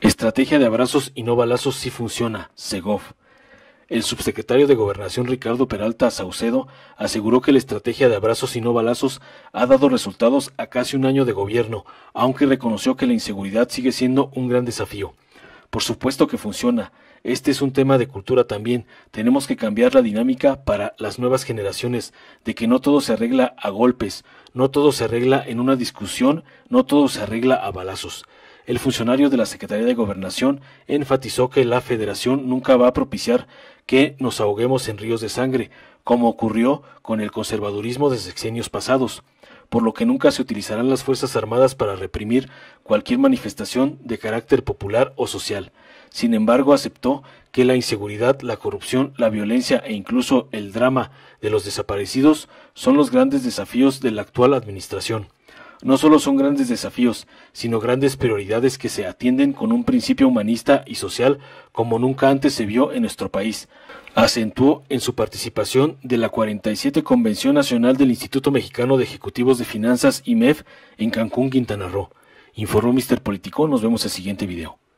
Estrategia de abrazos y no balazos sí funciona, Segov. El subsecretario de Gobernación Ricardo Peralta Saucedo aseguró que la estrategia de abrazos y no balazos ha dado resultados a casi un año de gobierno, aunque reconoció que la inseguridad sigue siendo un gran desafío. Por supuesto que funciona. Este es un tema de cultura también. Tenemos que cambiar la dinámica para las nuevas generaciones, de que no todo se arregla a golpes, no todo se arregla en una discusión, no todo se arregla a balazos el funcionario de la Secretaría de Gobernación enfatizó que la Federación nunca va a propiciar que nos ahoguemos en ríos de sangre, como ocurrió con el conservadurismo de sexenios pasados, por lo que nunca se utilizarán las Fuerzas Armadas para reprimir cualquier manifestación de carácter popular o social. Sin embargo, aceptó que la inseguridad, la corrupción, la violencia e incluso el drama de los desaparecidos son los grandes desafíos de la actual administración no solo son grandes desafíos, sino grandes prioridades que se atienden con un principio humanista y social como nunca antes se vio en nuestro país. Acentuó en su participación de la 47 Convención Nacional del Instituto Mexicano de Ejecutivos de Finanzas IMEF en Cancún, Quintana Roo. Informó Mister Político, nos vemos en el siguiente video.